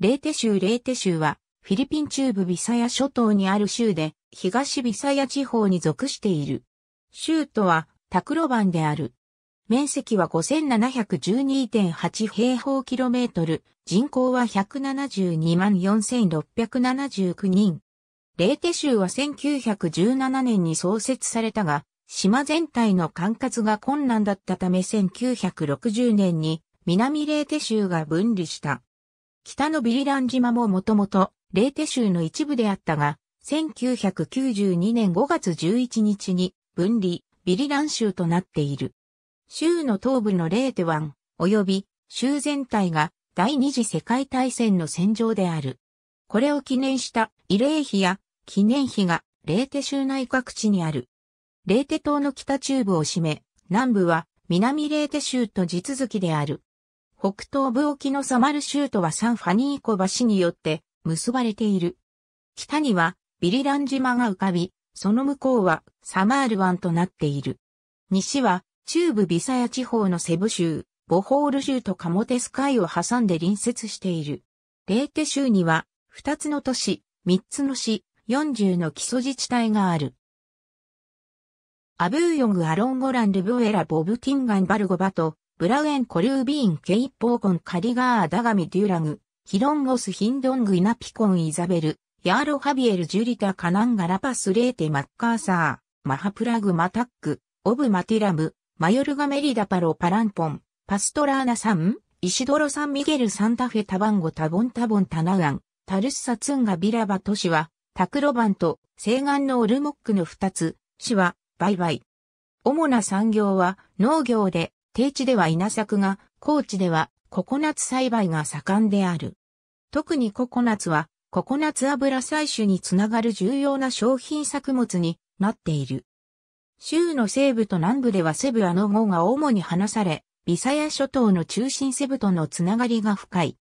レーテ州レーテ州は、フィリピン中部ビサヤ諸島にある州で、東ビサヤ地方に属している。州都は、タクロバンである。面積は5712.8平方キロメートル、人口は172万4679人。レーテ州は1917年に創設されたが、島全体の管轄が困難だったため1960年に南レーテ州が分離した。北のビリラン島ももともと、レーテ州の一部であったが、1992年5月11日に分離、ビリラン州となっている。州の東部のレーテ湾、及び州全体が第二次世界大戦の戦場である。これを記念した慰霊碑や記念碑がレーテ州内各地にある。レーテ島の北中部を占め、南部は南レーテ州と地続きである。北東部沖のサマル州とはサンファニーコ橋によって結ばれている。北にはビリラン島が浮かび、その向こうはサマール湾となっている。西は中部ビサヤ地方のセブ州、ボホール州とカモテス海を挟んで隣接している。レーテ州には2つの都市、3つの市、40の基礎自治体がある。アブーヨング・アロンゴラン・ルブエラ・ボブ・ティンガン・バルゴバとブラウエンコリュービーンケイッポーコンカリガーダガミデューラグ、ヒロンゴスヒンドングイナピコンイザベル、ヤーロハビエルジュリタカナンガラパスレーテマッカーサー、マハプラグマタック、オブマティラム、マヨルガメリダパロパランポン、パストラーナサン、イシドロサンミゲルサンタフェタバンゴタボンタボンタナガン、タルッサツンガビラバトシは、タクロバンと西岸のオルモックの二つ、市は、バイバイ。主な産業は農業で低地では稲作が、高地ではココナツ栽培が盛んである。特にココナツは、ココナツ油採取につながる重要な商品作物になっている。州の西部と南部ではセブアの語が主に話され、ビサヤ諸島の中心セブとのつながりが深い。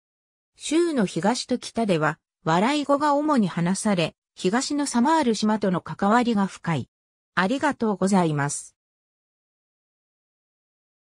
州の東と北では、笑い語が主に話され、東のサマール島との関わりが深い。ありがとうございます。